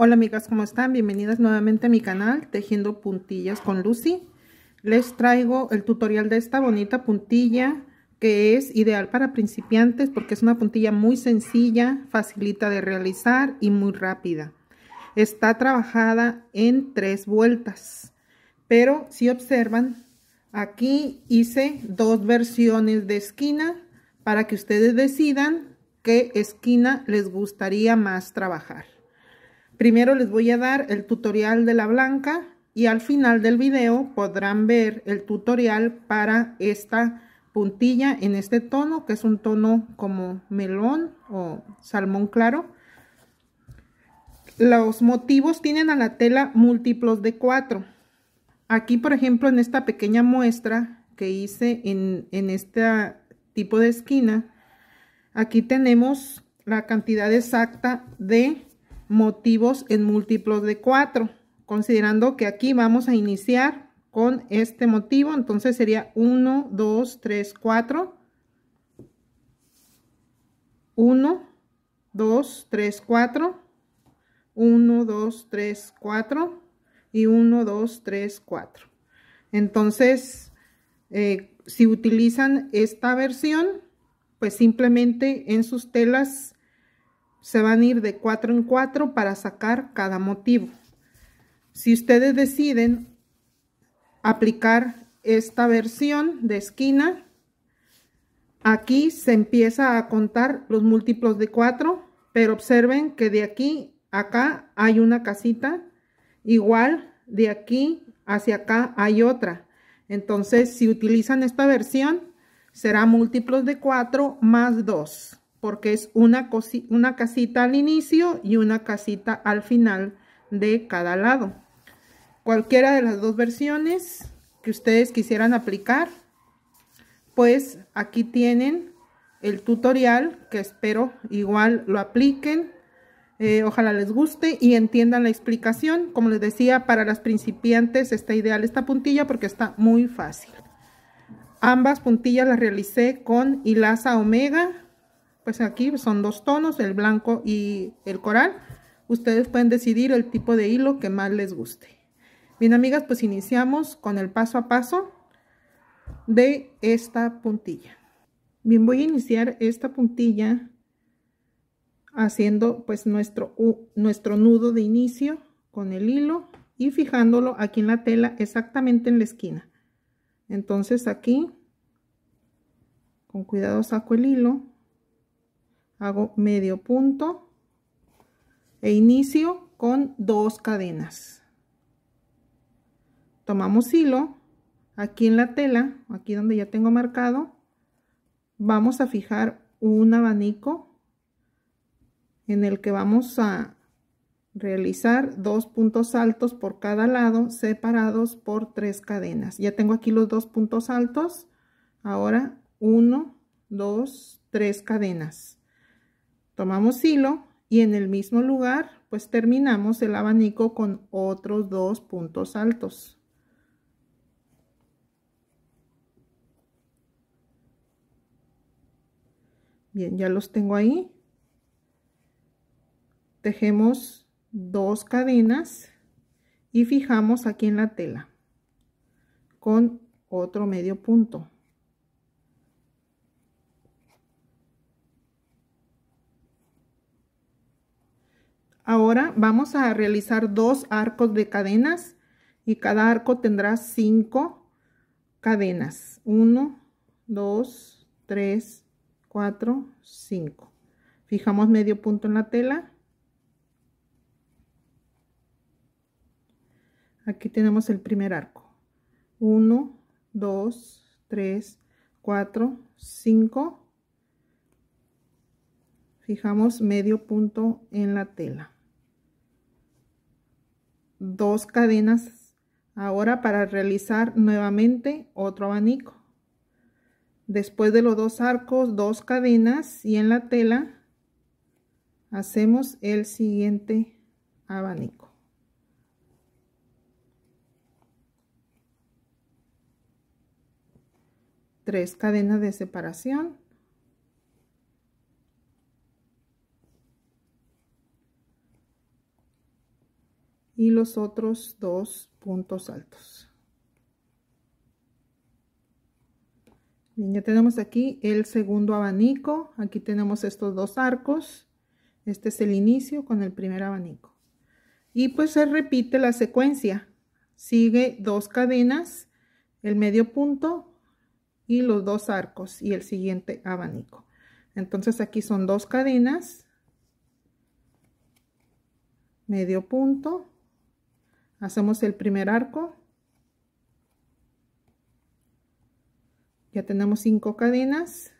Hola amigas, ¿cómo están? Bienvenidas nuevamente a mi canal Tejiendo Puntillas con Lucy. Les traigo el tutorial de esta bonita puntilla que es ideal para principiantes porque es una puntilla muy sencilla, facilita de realizar y muy rápida. Está trabajada en tres vueltas, pero si observan, aquí hice dos versiones de esquina para que ustedes decidan qué esquina les gustaría más trabajar. Primero les voy a dar el tutorial de la blanca y al final del video podrán ver el tutorial para esta puntilla en este tono que es un tono como melón o salmón claro. Los motivos tienen a la tela múltiplos de 4. Aquí por ejemplo en esta pequeña muestra que hice en, en este tipo de esquina, aquí tenemos la cantidad exacta de motivos en múltiplos de 4. Considerando que aquí vamos a iniciar con este motivo, entonces sería 1, 2, 3, 4. 1, 2, 3, 4. 1, 2, 3, 4 y 1, 2, 3, 4. Entonces, eh, si utilizan esta versión, pues simplemente en sus telas se van a ir de cuatro en cuatro para sacar cada motivo. Si ustedes deciden aplicar esta versión de esquina, aquí se empieza a contar los múltiplos de 4, pero observen que de aquí acá hay una casita, igual de aquí hacia acá hay otra. Entonces, si utilizan esta versión, será múltiplos de 4 más 2 porque es una, una casita al inicio y una casita al final de cada lado. Cualquiera de las dos versiones que ustedes quisieran aplicar, pues aquí tienen el tutorial que espero igual lo apliquen. Eh, ojalá les guste y entiendan la explicación. Como les decía, para las principiantes está ideal esta puntilla porque está muy fácil. Ambas puntillas las realicé con hilaza omega pues aquí son dos tonos, el blanco y el coral. Ustedes pueden decidir el tipo de hilo que más les guste. Bien, amigas, pues iniciamos con el paso a paso de esta puntilla. Bien, voy a iniciar esta puntilla haciendo pues nuestro, nuestro nudo de inicio con el hilo y fijándolo aquí en la tela exactamente en la esquina. Entonces aquí, con cuidado saco el hilo hago medio punto e inicio con dos cadenas tomamos hilo aquí en la tela aquí donde ya tengo marcado vamos a fijar un abanico en el que vamos a realizar dos puntos altos por cada lado separados por tres cadenas ya tengo aquí los dos puntos altos ahora uno dos tres cadenas tomamos hilo y en el mismo lugar pues terminamos el abanico con otros dos puntos altos bien ya los tengo ahí tejemos dos cadenas y fijamos aquí en la tela con otro medio punto Ahora vamos a realizar dos arcos de cadenas y cada arco tendrá cinco cadenas. 1, 2, 3, 4, 5. Fijamos medio punto en la tela. Aquí tenemos el primer arco. 1, 2, 3, 4, 5. Fijamos medio punto en la tela dos cadenas ahora para realizar nuevamente otro abanico después de los dos arcos dos cadenas y en la tela hacemos el siguiente abanico tres cadenas de separación y los otros dos puntos altos. ya tenemos aquí el segundo abanico. Aquí tenemos estos dos arcos. Este es el inicio con el primer abanico. Y pues se repite la secuencia. Sigue dos cadenas, el medio punto y los dos arcos y el siguiente abanico. Entonces aquí son dos cadenas, medio punto hacemos el primer arco ya tenemos cinco cadenas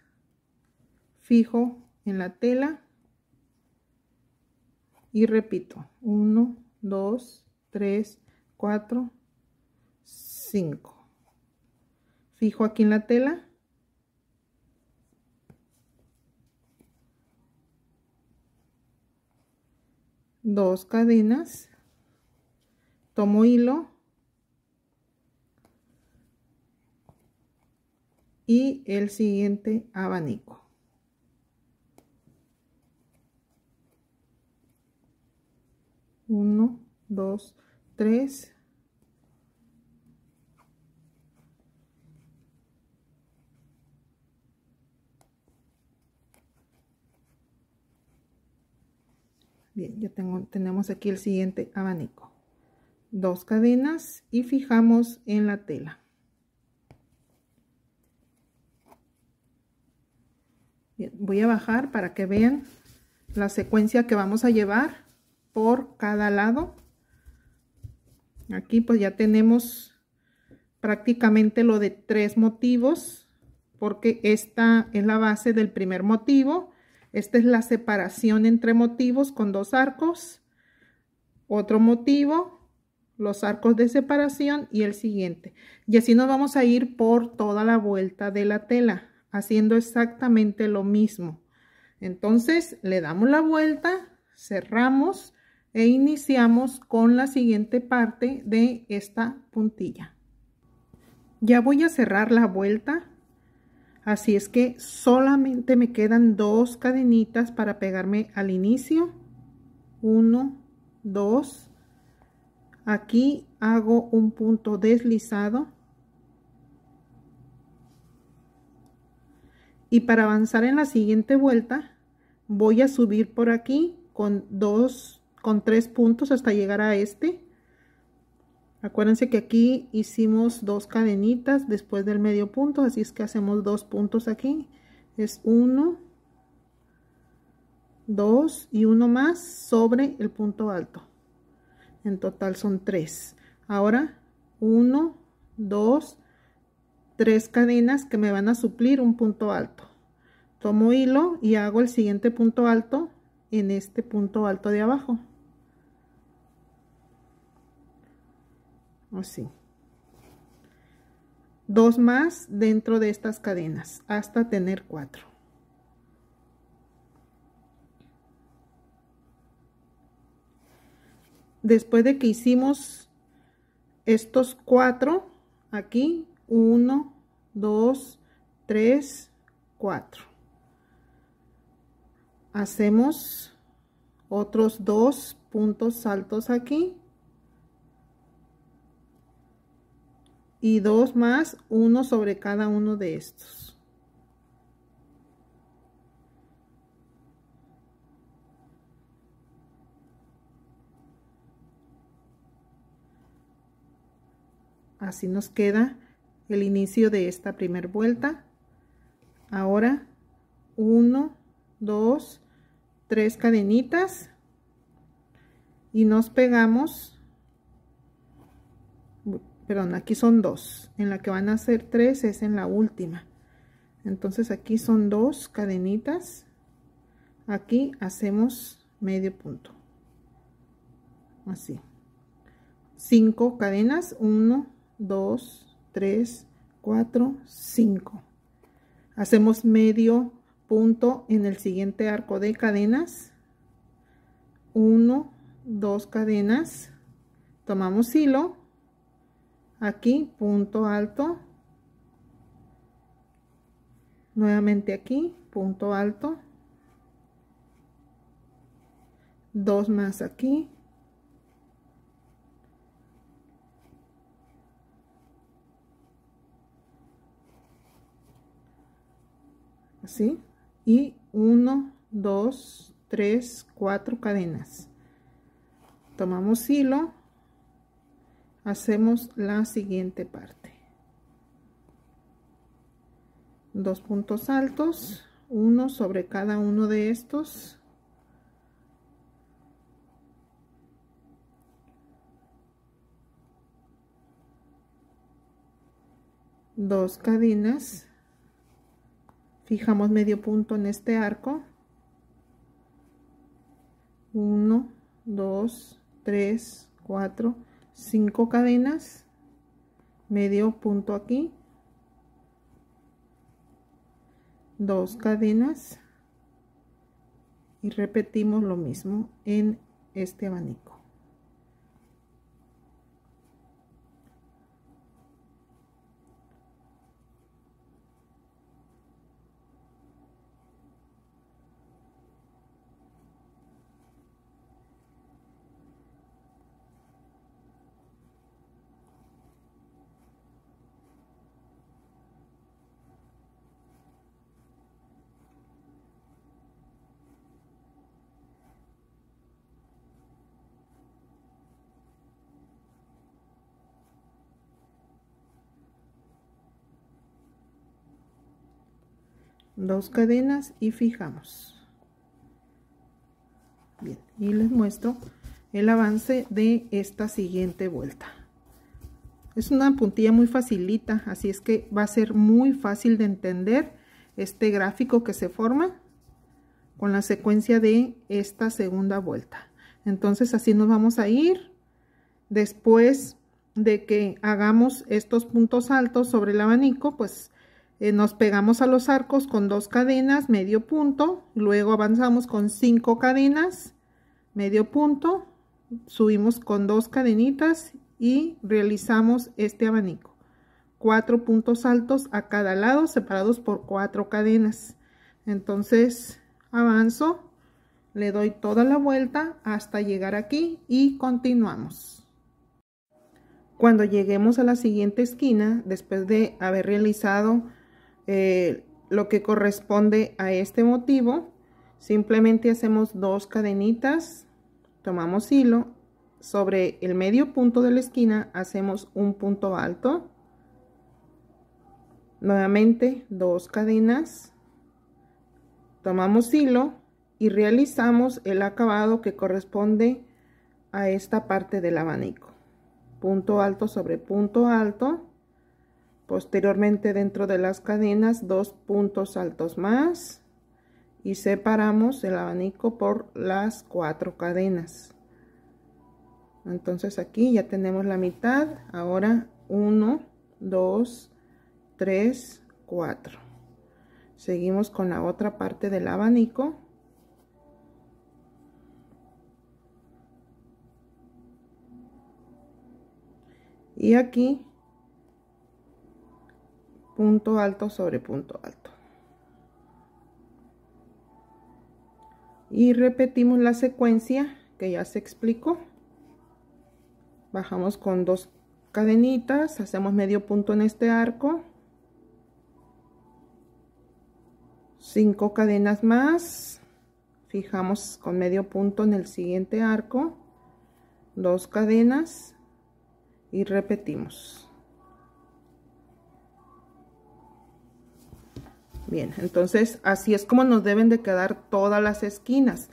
fijo en la tela y repito 1 2 3 4 5 fijo aquí en la tela dos cadenas tomo hilo y el siguiente abanico uno dos tres Bien, ya tengo, tenemos aquí el siguiente abanico dos cadenas y fijamos en la tela voy a bajar para que vean la secuencia que vamos a llevar por cada lado aquí pues ya tenemos prácticamente lo de tres motivos porque esta es la base del primer motivo esta es la separación entre motivos con dos arcos otro motivo los arcos de separación y el siguiente. Y así nos vamos a ir por toda la vuelta de la tela, haciendo exactamente lo mismo. Entonces le damos la vuelta, cerramos e iniciamos con la siguiente parte de esta puntilla. Ya voy a cerrar la vuelta, así es que solamente me quedan dos cadenitas para pegarme al inicio. Uno, dos, aquí hago un punto deslizado y para avanzar en la siguiente vuelta voy a subir por aquí con dos con tres puntos hasta llegar a este acuérdense que aquí hicimos dos cadenitas después del medio punto así es que hacemos dos puntos aquí es uno dos y uno más sobre el punto alto en total son tres ahora uno, dos, tres cadenas que me van a suplir un punto alto tomo hilo y hago el siguiente punto alto en este punto alto de abajo así dos más dentro de estas cadenas hasta tener cuatro después de que hicimos estos cuatro aquí 1 2 3 4 hacemos otros dos puntos altos aquí y dos más uno sobre cada uno de estos así nos queda el inicio de esta primera vuelta ahora 1 2 3 cadenitas y nos pegamos perdón aquí son dos en la que van a ser tres es en la última entonces aquí son dos cadenitas aquí hacemos medio punto así 5 cadenas 1 2, 3, 4, 5. Hacemos medio punto en el siguiente arco de cadenas. 1, 2 cadenas. Tomamos hilo. Aquí, punto alto. Nuevamente aquí, punto alto. dos más aquí, ¿sí? Y uno 2, tres cuatro cadenas. Tomamos hilo, hacemos la siguiente parte. Dos puntos altos, uno sobre cada uno de estos. Dos cadenas fijamos medio punto en este arco 1 2 3 4 5 cadenas medio punto aquí dos cadenas y repetimos lo mismo en este abanico dos cadenas y fijamos bien y les muestro el avance de esta siguiente vuelta es una puntilla muy facilita así es que va a ser muy fácil de entender este gráfico que se forma con la secuencia de esta segunda vuelta entonces así nos vamos a ir después de que hagamos estos puntos altos sobre el abanico pues eh, nos pegamos a los arcos con dos cadenas, medio punto, luego avanzamos con cinco cadenas, medio punto, subimos con dos cadenitas y realizamos este abanico. Cuatro puntos altos a cada lado separados por cuatro cadenas. Entonces avanzo, le doy toda la vuelta hasta llegar aquí y continuamos. Cuando lleguemos a la siguiente esquina, después de haber realizado eh, lo que corresponde a este motivo simplemente hacemos dos cadenitas tomamos hilo sobre el medio punto de la esquina hacemos un punto alto nuevamente dos cadenas tomamos hilo y realizamos el acabado que corresponde a esta parte del abanico punto alto sobre punto alto posteriormente dentro de las cadenas dos puntos altos más y separamos el abanico por las cuatro cadenas entonces aquí ya tenemos la mitad ahora 1 2 tres cuatro seguimos con la otra parte del abanico y aquí punto alto sobre punto alto y repetimos la secuencia que ya se explicó bajamos con dos cadenitas hacemos medio punto en este arco cinco cadenas más fijamos con medio punto en el siguiente arco dos cadenas y repetimos Bien, entonces así es como nos deben de quedar todas las esquinas.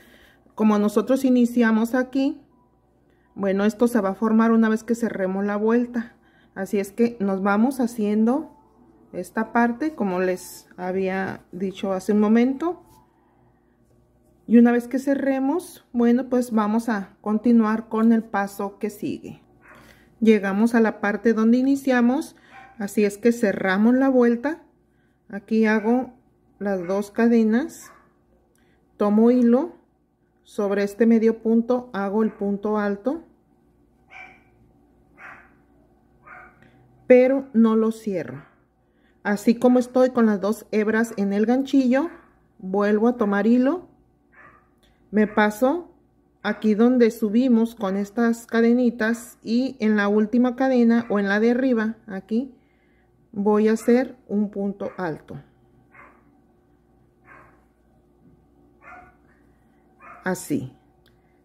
Como nosotros iniciamos aquí, bueno, esto se va a formar una vez que cerremos la vuelta. Así es que nos vamos haciendo esta parte, como les había dicho hace un momento. Y una vez que cerremos, bueno, pues vamos a continuar con el paso que sigue. Llegamos a la parte donde iniciamos, así es que cerramos la vuelta aquí hago las dos cadenas tomo hilo sobre este medio punto hago el punto alto pero no lo cierro así como estoy con las dos hebras en el ganchillo vuelvo a tomar hilo me paso aquí donde subimos con estas cadenitas y en la última cadena o en la de arriba aquí voy a hacer un punto alto así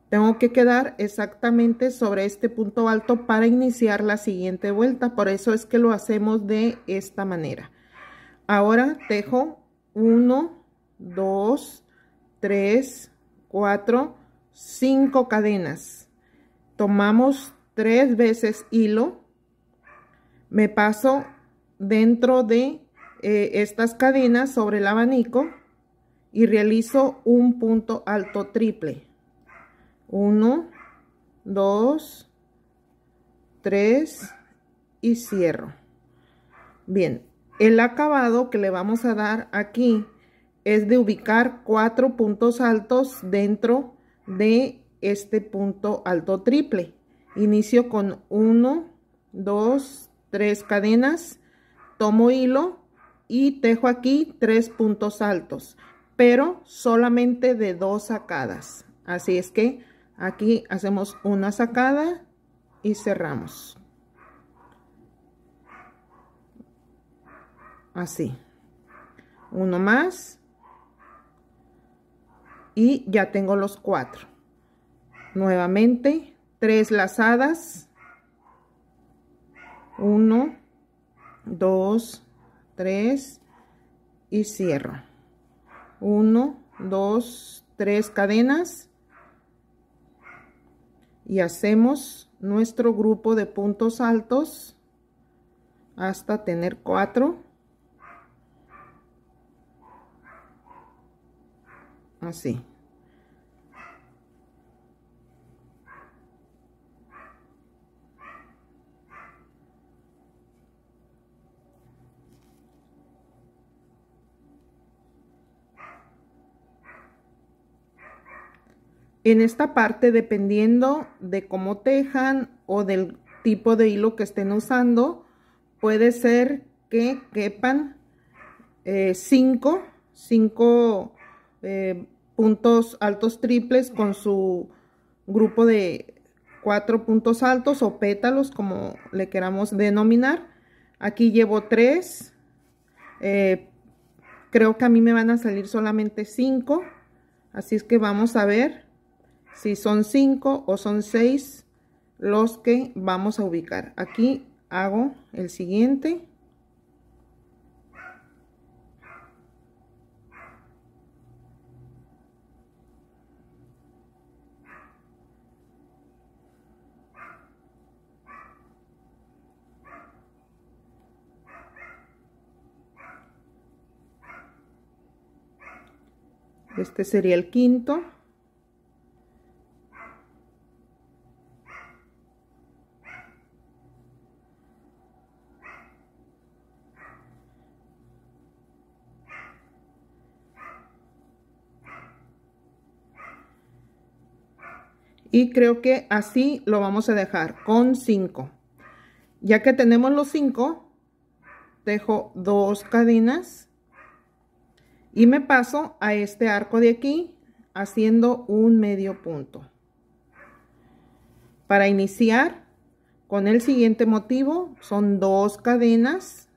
tengo que quedar exactamente sobre este punto alto para iniciar la siguiente vuelta por eso es que lo hacemos de esta manera ahora tejo 1 2 3 4 5 cadenas tomamos tres veces hilo me paso dentro de eh, estas cadenas sobre el abanico y realizo un punto alto triple 1 2 3 y cierro bien el acabado que le vamos a dar aquí es de ubicar cuatro puntos altos dentro de este punto alto triple inicio con 1 2 3 cadenas tomo hilo y tejo aquí tres puntos altos, pero solamente de dos sacadas. Así es que aquí hacemos una sacada y cerramos. Así. Uno más. Y ya tengo los cuatro. Nuevamente, tres lazadas. Uno, 2, 3 y cierro. 1, 2, 3 cadenas y hacemos nuestro grupo de puntos altos hasta tener 4. Así. en esta parte dependiendo de cómo tejan o del tipo de hilo que estén usando puede ser que quepan 5 eh, eh, puntos altos triples con su grupo de cuatro puntos altos o pétalos como le queramos denominar aquí llevo 3, eh, creo que a mí me van a salir solamente 5 así es que vamos a ver si son cinco o son seis los que vamos a ubicar. Aquí hago el siguiente. Este sería el quinto. y creo que así lo vamos a dejar con 5 ya que tenemos los 5 dejo dos cadenas y me paso a este arco de aquí haciendo un medio punto para iniciar con el siguiente motivo son dos cadenas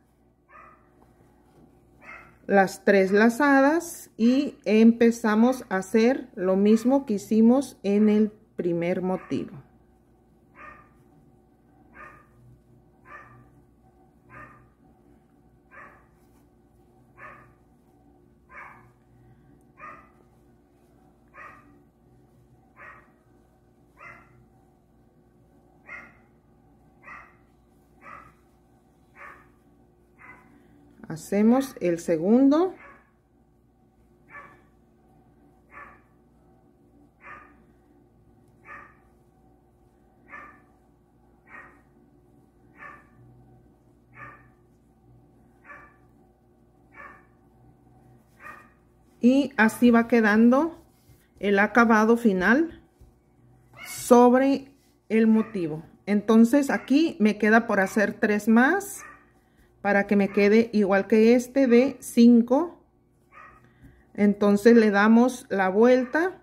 las tres lazadas y empezamos a hacer lo mismo que hicimos en el primer motivo. Hacemos el segundo y así va quedando el acabado final sobre el motivo entonces aquí me queda por hacer tres más para que me quede igual que este de 5 entonces le damos la vuelta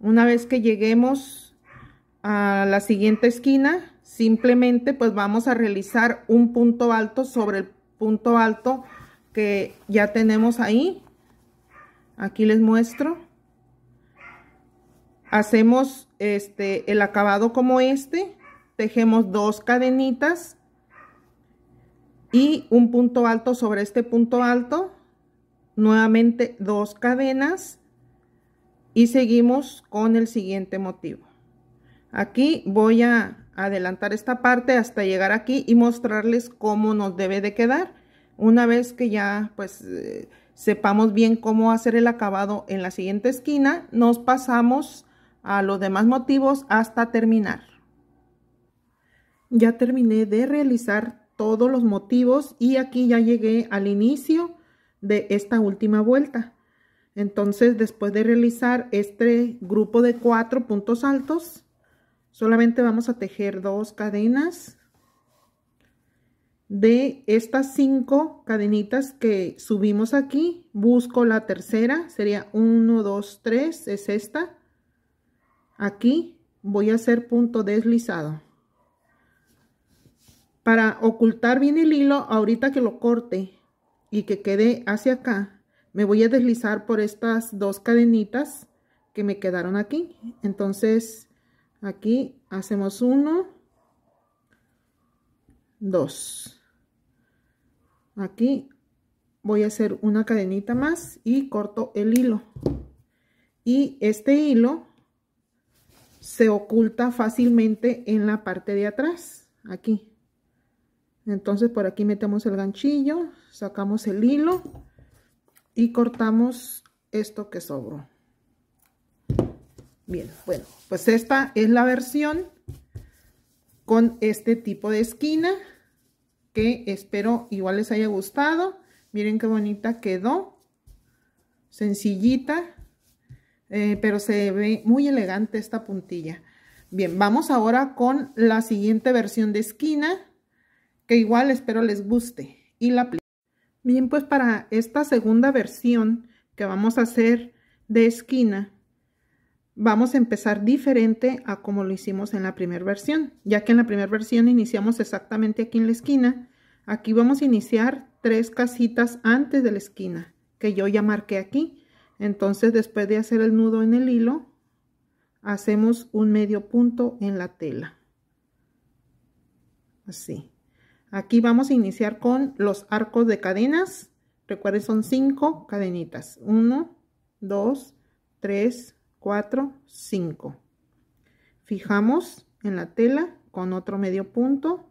una vez que lleguemos a la siguiente esquina simplemente pues vamos a realizar un punto alto sobre el punto alto que ya tenemos ahí aquí les muestro hacemos este el acabado como este tejemos dos cadenitas y un punto alto sobre este punto alto nuevamente dos cadenas y seguimos con el siguiente motivo aquí voy a adelantar esta parte hasta llegar aquí y mostrarles cómo nos debe de quedar una vez que ya pues eh, sepamos bien cómo hacer el acabado en la siguiente esquina, nos pasamos a los demás motivos hasta terminar. Ya terminé de realizar todos los motivos y aquí ya llegué al inicio de esta última vuelta. Entonces, después de realizar este grupo de cuatro puntos altos, solamente vamos a tejer dos cadenas de estas cinco cadenitas que subimos aquí, busco la tercera, sería 1, 2, 3, es esta. Aquí voy a hacer punto deslizado. Para ocultar bien el hilo, ahorita que lo corte y que quede hacia acá, me voy a deslizar por estas dos cadenitas que me quedaron aquí. Entonces, aquí hacemos uno, dos aquí voy a hacer una cadenita más y corto el hilo y este hilo se oculta fácilmente en la parte de atrás aquí entonces por aquí metemos el ganchillo sacamos el hilo y cortamos esto que sobró bien bueno pues esta es la versión con este tipo de esquina espero igual les haya gustado. Miren qué bonita quedó. Sencillita. Eh, pero se ve muy elegante esta puntilla. Bien, vamos ahora con la siguiente versión de esquina. Que igual espero les guste. Y la Bien, pues para esta segunda versión que vamos a hacer de esquina, vamos a empezar diferente a como lo hicimos en la primera versión, ya que en la primera versión iniciamos exactamente aquí en la esquina Aquí vamos a iniciar tres casitas antes de la esquina que yo ya marqué aquí. Entonces después de hacer el nudo en el hilo, hacemos un medio punto en la tela. Así. Aquí vamos a iniciar con los arcos de cadenas. Recuerden, son cinco cadenitas. Uno, dos, tres, cuatro, cinco. Fijamos en la tela con otro medio punto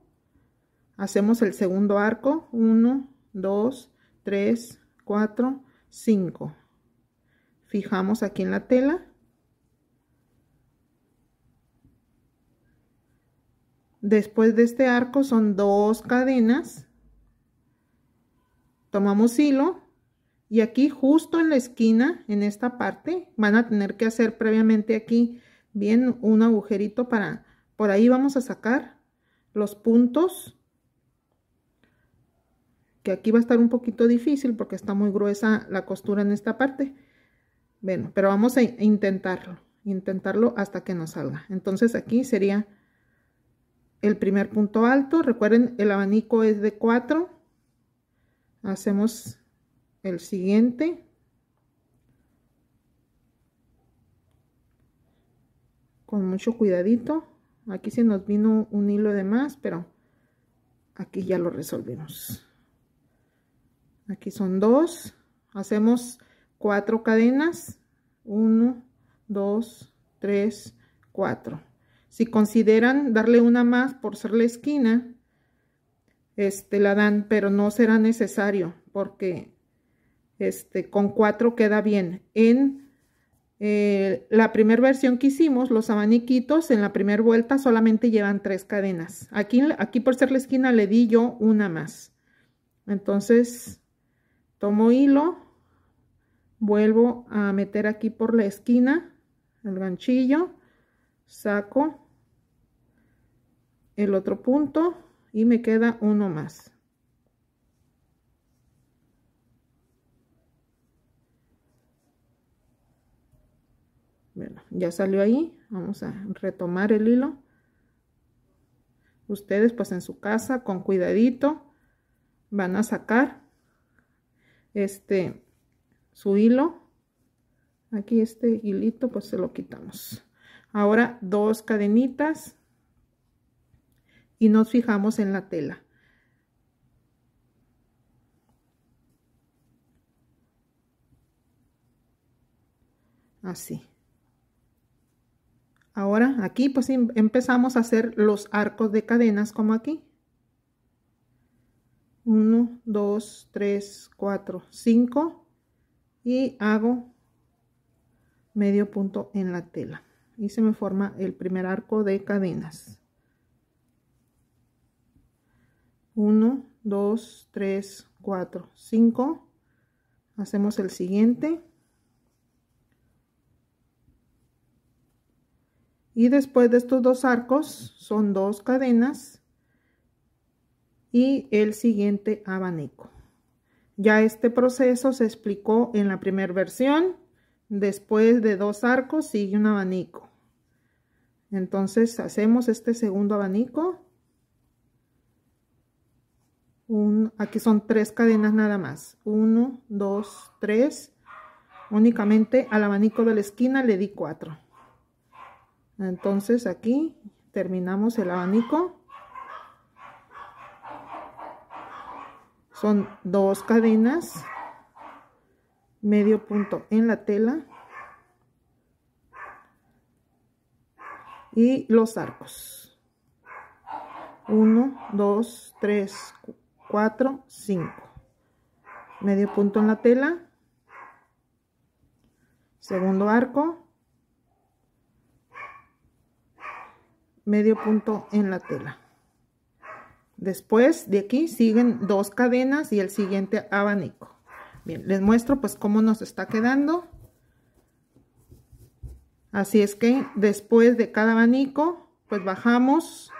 hacemos el segundo arco 1 2 3 4 5 fijamos aquí en la tela después de este arco son dos cadenas tomamos hilo y aquí justo en la esquina en esta parte van a tener que hacer previamente aquí bien un agujerito para por ahí vamos a sacar los puntos aquí va a estar un poquito difícil porque está muy gruesa la costura en esta parte. Bueno, pero vamos a intentarlo, intentarlo hasta que nos salga. Entonces aquí sería el primer punto alto. Recuerden, el abanico es de 4. Hacemos el siguiente. Con mucho cuidadito. Aquí se nos vino un hilo de más, pero aquí ya lo resolvimos aquí son dos hacemos cuatro cadenas uno dos tres cuatro si consideran darle una más por ser la esquina este la dan pero no será necesario porque este con cuatro queda bien en eh, la primera versión que hicimos, los abaniquitos, en la primera vuelta solamente llevan tres cadenas. Aquí, aquí por ser la esquina le di yo una más. Entonces, tomo hilo, vuelvo a meter aquí por la esquina el ganchillo, saco el otro punto y me queda uno más. Bueno, ya salió ahí. Vamos a retomar el hilo. Ustedes pues en su casa con cuidadito van a sacar este su hilo aquí este hilito pues se lo quitamos ahora dos cadenitas y nos fijamos en la tela así ahora aquí pues em-, empezamos a hacer los arcos de cadenas como aquí 1, 2, 3, 4, 5 y hago medio punto en la tela y se me forma el primer arco de cadenas 1 2 3 4 5 hacemos el siguiente y después de estos dos arcos son dos cadenas y el siguiente abanico. Ya este proceso se explicó en la primera versión. Después de dos arcos sigue un abanico. Entonces hacemos este segundo abanico. aquí son tres cadenas nada más. Uno, dos, tres. Únicamente al abanico de la esquina le di cuatro. Entonces aquí terminamos el abanico. son dos cadenas medio punto en la tela y los arcos Uno, dos, tres, cuatro, cinco. medio punto en la tela segundo arco medio punto en la tela Después de aquí siguen dos cadenas y el siguiente abanico. Bien, les muestro pues cómo nos está quedando. Así es que después de cada abanico, pues bajamos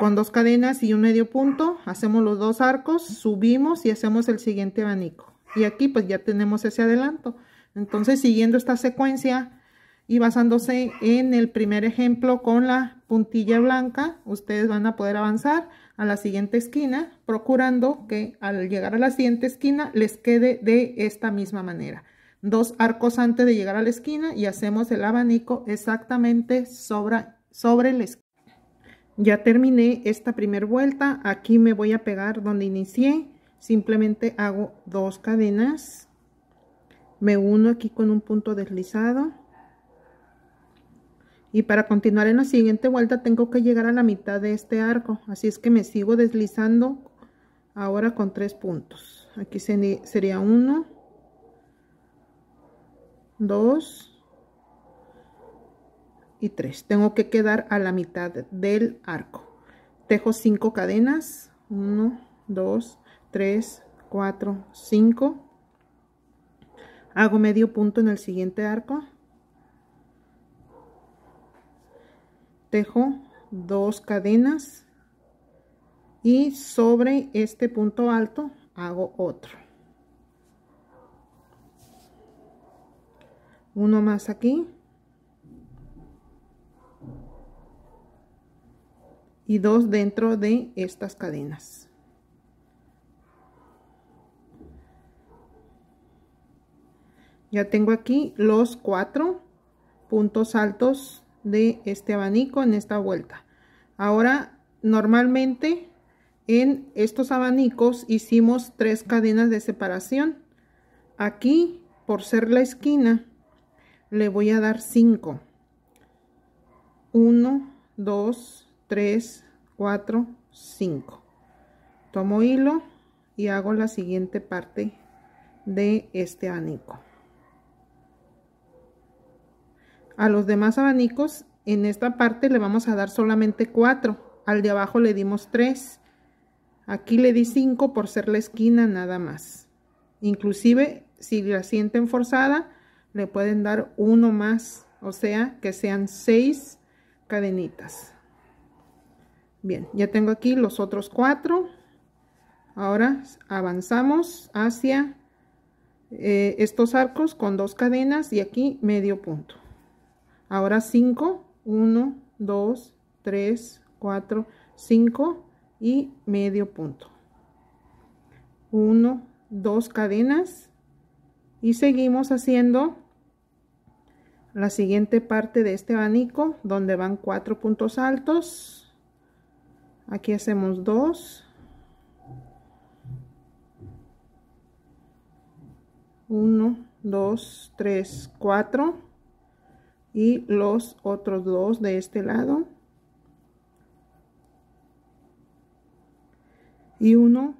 con dos cadenas y un medio punto, hacemos los dos arcos, subimos y hacemos el siguiente abanico. Y aquí pues ya tenemos ese adelanto. Entonces siguiendo esta secuencia y basándose en el primer ejemplo con la puntilla blanca, ustedes van a poder avanzar a la siguiente esquina, procurando que al llegar a la siguiente esquina les quede de esta misma manera. Dos arcos antes de llegar a la esquina y hacemos el abanico exactamente sobre, sobre la esquina. Ya terminé esta primera vuelta, aquí me voy a pegar donde inicié, simplemente hago dos cadenas, me uno aquí con un punto deslizado, y para continuar en la siguiente vuelta tengo que llegar a la mitad de este arco. Así es que me sigo deslizando ahora con tres puntos. Aquí sería uno, dos y tres. Tengo que quedar a la mitad del arco. Tejo cinco cadenas. Uno, dos, tres, cuatro, cinco. Hago medio punto en el siguiente arco tejo dos cadenas y sobre este punto alto hago otro uno más aquí y dos dentro de estas cadenas ya tengo aquí los cuatro puntos altos de este abanico en esta vuelta ahora normalmente en estos abanicos hicimos tres cadenas de separación aquí por ser la esquina le voy a dar 5 1 2 3 4 5 tomo hilo y hago la siguiente parte de este abanico A los demás abanicos, en esta parte le vamos a dar solamente cuatro Al de abajo le dimos tres Aquí le di cinco por ser la esquina nada más. Inclusive, si la sienten forzada, le pueden dar uno más. O sea, que sean seis cadenitas. Bien, ya tengo aquí los otros cuatro Ahora avanzamos hacia eh, estos arcos con dos cadenas y aquí medio punto. Ahora 5, 1, 2, 3, 4, 5 y medio punto. 1, 2 cadenas y seguimos haciendo la siguiente parte de este abanico donde van cuatro puntos altos. Aquí hacemos 2. 1, 2, 3, 4 y los otros dos de este lado y uno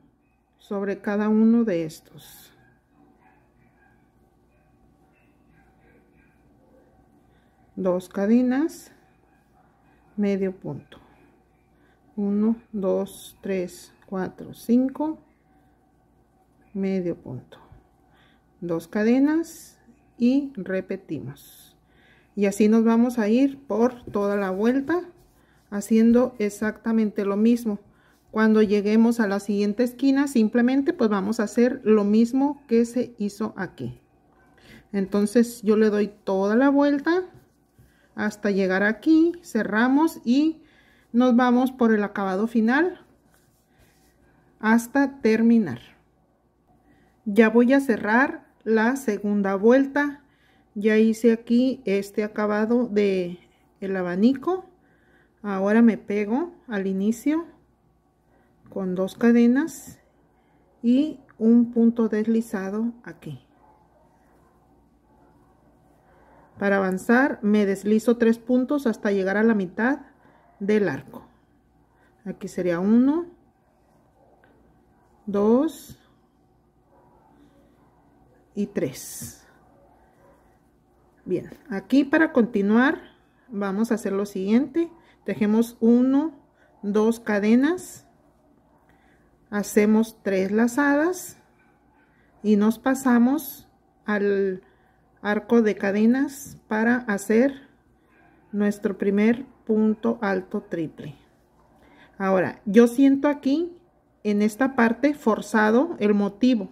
sobre cada uno de estos dos cadenas medio punto uno dos tres cuatro cinco medio punto dos cadenas y repetimos y así nos vamos a ir por toda la vuelta haciendo exactamente lo mismo cuando lleguemos a la siguiente esquina simplemente pues vamos a hacer lo mismo que se hizo aquí entonces yo le doy toda la vuelta hasta llegar aquí cerramos y nos vamos por el acabado final hasta terminar ya voy a cerrar la segunda vuelta ya hice aquí este acabado de el abanico ahora me pego al inicio con dos cadenas y un punto deslizado aquí para avanzar me deslizo tres puntos hasta llegar a la mitad del arco aquí sería uno dos y tres Bien, aquí para continuar vamos a hacer lo siguiente. Tejemos 1, 2 cadenas, hacemos tres lazadas y nos pasamos al arco de cadenas para hacer nuestro primer punto alto triple. Ahora, yo siento aquí en esta parte forzado el motivo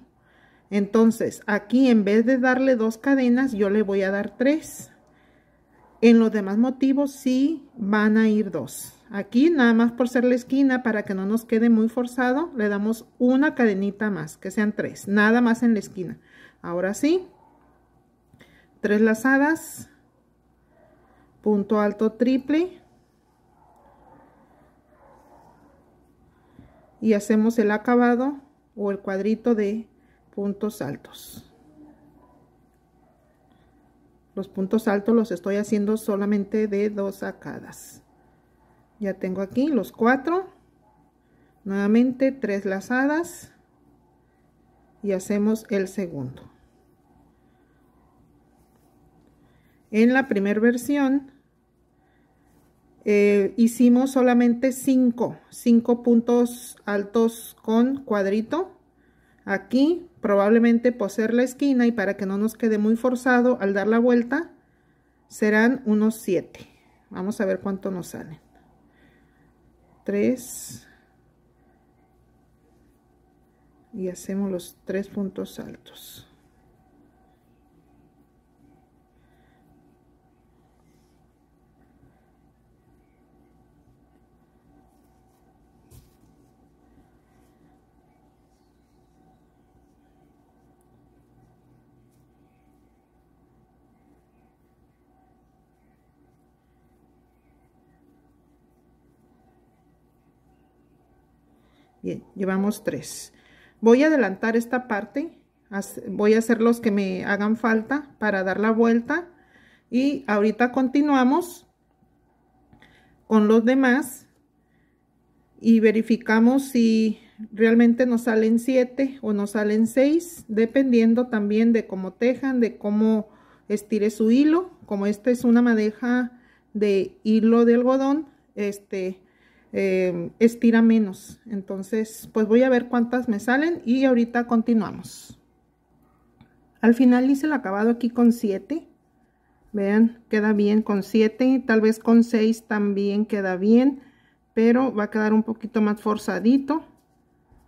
entonces, aquí en vez de darle dos cadenas, yo le voy a dar tres. En los demás motivos sí van a ir dos. Aquí nada más por ser la esquina para que no nos quede muy forzado, le damos una cadenita más, que sean tres, nada más en la esquina. Ahora sí, tres lazadas, punto alto triple y hacemos el acabado o el cuadrito de puntos altos los puntos altos los estoy haciendo solamente de dos sacadas ya tengo aquí los cuatro nuevamente tres lazadas y hacemos el segundo en la primera versión eh, hicimos solamente cinco cinco puntos altos con cuadrito aquí probablemente poseer la esquina y para que no nos quede muy forzado al dar la vuelta serán unos 7 vamos a ver cuánto nos salen 3 y hacemos los tres puntos altos llevamos tres. Voy a adelantar esta parte, voy a hacer los que me hagan falta para dar la vuelta y ahorita continuamos con los demás y verificamos si realmente nos salen 7 o nos salen 6 dependiendo también de cómo tejan de cómo estire su hilo como esta es una madeja de hilo de algodón este Em, estira menos. Entonces, pues voy a ver cuántas me salen y ahorita continuamos. Al final hice el acabado aquí con 7. Vean, queda bien con 7, tal vez con 6 también queda bien, pero va a quedar un poquito más forzadito.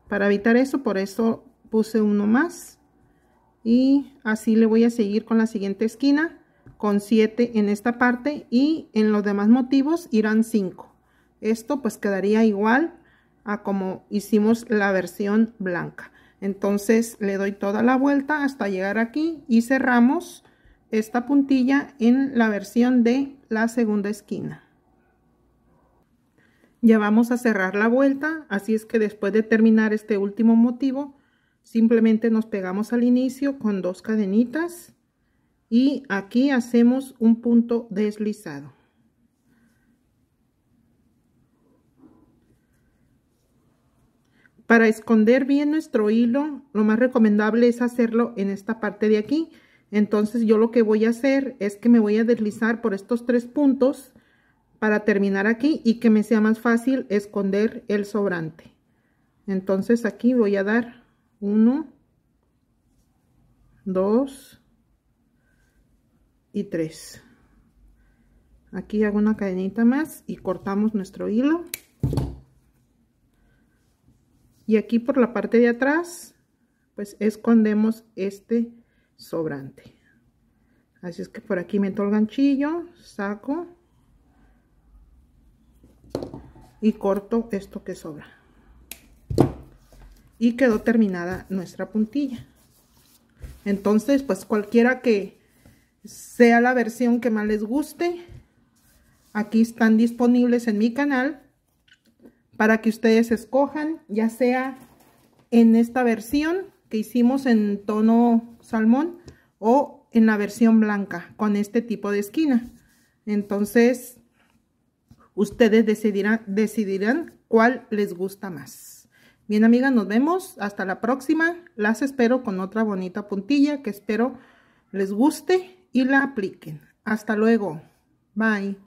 Para evitar eso, por eso puse uno más. Y así le voy a seguir con la siguiente esquina, con 7 en esta parte y en los demás motivos irán 5. Esto pues quedaría igual a como hicimos la versión blanca. Entonces le doy toda la vuelta hasta llegar aquí y cerramos esta puntilla en la versión de la segunda esquina. Ya vamos a cerrar la vuelta, así es que después de terminar este último motivo, simplemente nos pegamos al inicio con dos cadenitas y aquí hacemos un punto deslizado. Para esconder bien nuestro hilo, lo más recomendable es hacerlo en esta parte de aquí. Entonces yo lo que voy a hacer es que me voy a deslizar por estos tres puntos para terminar aquí y que me sea más fácil esconder el sobrante. Entonces aquí voy a dar uno, dos y tres. Aquí hago una cadenita más y cortamos nuestro hilo y aquí por la parte de atrás pues escondemos este sobrante así es que por aquí meto el ganchillo saco y corto esto que sobra y quedó terminada nuestra puntilla entonces pues cualquiera que sea la versión que más les guste aquí están disponibles en mi canal para que ustedes escojan, ya sea en esta versión que hicimos en tono salmón o en la versión blanca con este tipo de esquina. Entonces, ustedes decidirán, decidirán cuál les gusta más. Bien, amigas, nos vemos. Hasta la próxima. Las espero con otra bonita puntilla que espero les guste y la apliquen. Hasta luego. Bye.